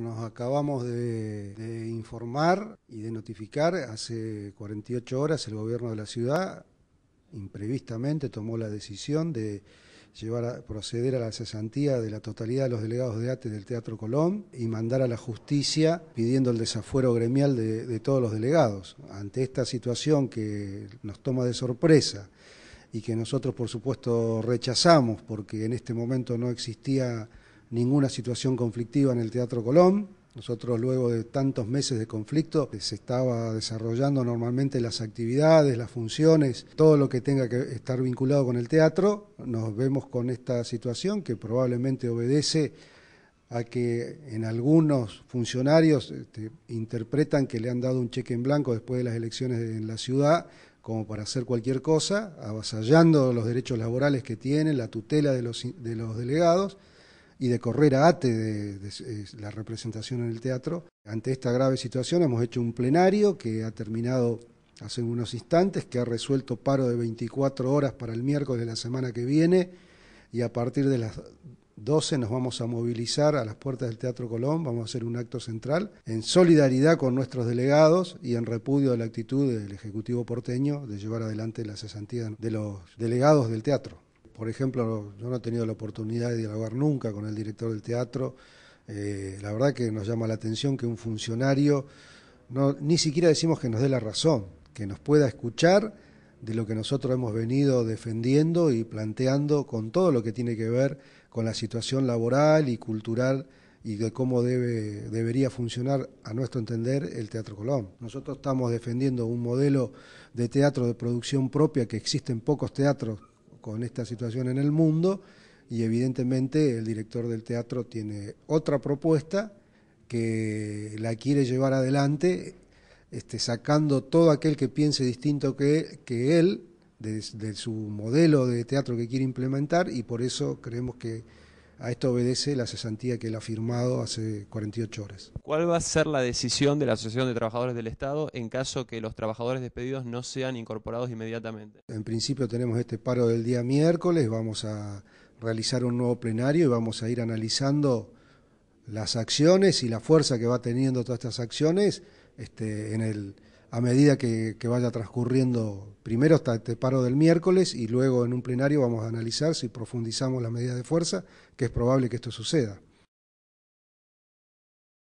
Nos acabamos de, informar y de notificar, hace 48 horas el gobierno de la ciudad imprevistamente tomó la decisión de llevar a, proceder a la cesantía de la totalidad de los delegados de ATE del Teatro Colón y mandar a la justicia pidiendo el desafuero gremial de todos los delegados. Ante esta situación que nos toma de sorpresa y que nosotros por supuesto rechazamos porque en este momento no existía ninguna situación conflictiva en el Teatro Colón. Nosotros luego de tantos meses de conflicto eh, se estaba desarrollando normalmente las actividades, las funciones, todo lo que tenga que estar vinculado con el teatro. Nos vemos con esta situación que probablemente obedece a que en algunos funcionarios este, interpretan que le han dado un cheque en blanco después de las elecciones en la ciudad como para hacer cualquier cosa, avasallando los derechos laborales que tienen, la tutela de los, de los delegados y de correr a ATE de, eh, la representación en el teatro. Ante esta grave situación hemos hecho un plenario que ha terminado hace unos instantes, que ha resuelto paro de 24 horas para el miércoles de la semana que viene y a partir de las 12 nos vamos a movilizar a las puertas del Teatro Colón, vamos a hacer un acto central en solidaridad con nuestros delegados y en repudio de la actitud del Ejecutivo porteño de llevar adelante la cesantía de los delegados del teatro por ejemplo, yo no he tenido la oportunidad de dialogar nunca con el director del teatro. Eh, la verdad que nos llama la atención que un funcionario, ni siquiera decimos que nos dé la razón, que nos pueda escuchar de lo que nosotros hemos venido defendiendo y planteando con todo lo que tiene que ver con la situación laboral y cultural y de cómo debe, debería funcionar, a nuestro entender, el Teatro Colón. Nosotros estamos defendiendo un modelo de teatro de producción propia que existe en pocos teatros con esta situación en el mundo y evidentemente el director del teatro tiene otra propuesta que la quiere llevar adelante, este, sacando todo aquel que piense distinto que, que él, de su modelo de teatro que quiere implementar, y por eso creemos que a esto obedece la cesantía que él ha firmado hace 48 horas. ¿Cuál va a ser la decisión de la Asociación de Trabajadores del Estado en caso que los trabajadores despedidos no sean incorporados inmediatamente? En principio tenemos este paro del día miércoles, vamos a realizar un nuevo plenario y vamos a ir analizando las acciones y la fuerza que va teniendo todas estas acciones este, en el a medida que, vaya transcurriendo, primero hasta este paro del miércoles y luego en un plenario vamos a analizar si profundizamos las medidas de fuerza, que es probable que esto suceda.